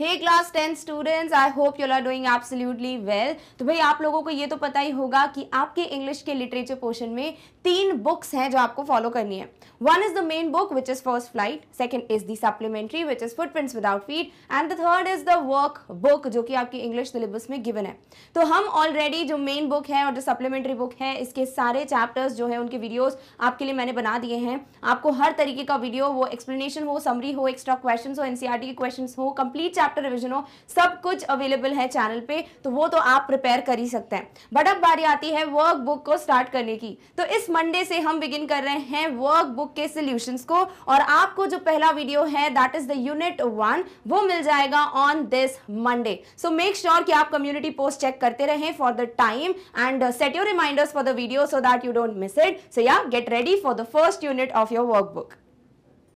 hey class ten students I hope you are doing absolutely well तो भाई आप लोगों को ये तो पता ही होगा कि आपके इंग्लिश के लिटरेचर पोर्शन में तीन बुक्स हैं जो आपको फॉलो करनी है one is the main book which is first flight second is the supplementary which is footprints without feet and the third is the workbook जो कि आपकी इंग्लिश सिलेबस में गिवन है तो हम ऑलरेडी जो मेन बुक है और जो सप्लीमेंट्री बुक है इसके सारे चैप्टर्स जो है उनके वीडियोज आपके लिए मैंने बना दिए हैं आपको हर तरीके का वीडियो वो एक्सप्लेनेशन हो समरी हो एक्स्ट्रा क्वेश्चन हो एनसीआर e के क्वेश्चन हो कंप्लीट चैप्टर रिविजन हो सब कुछ अवेलेबल है चैनल पे तो वो तो आप प्रिपेयर कर ही सकते हैं बट अब बारी आती है वर्क बुक को स्टार्ट करने की तो इस मंडे से हम बिगिन कर रहे हैं वर्क बुक के सोल्यूशन को और आपको जो पहला वीडियो है that is the unit one वो मिल जाएगा on this Monday so make sure कि आप कम्युनिटी पोस्ट चेक करते रहें for the time and set your reminders for the video so that you don't miss it so yeah get ready for the first unit of your workbook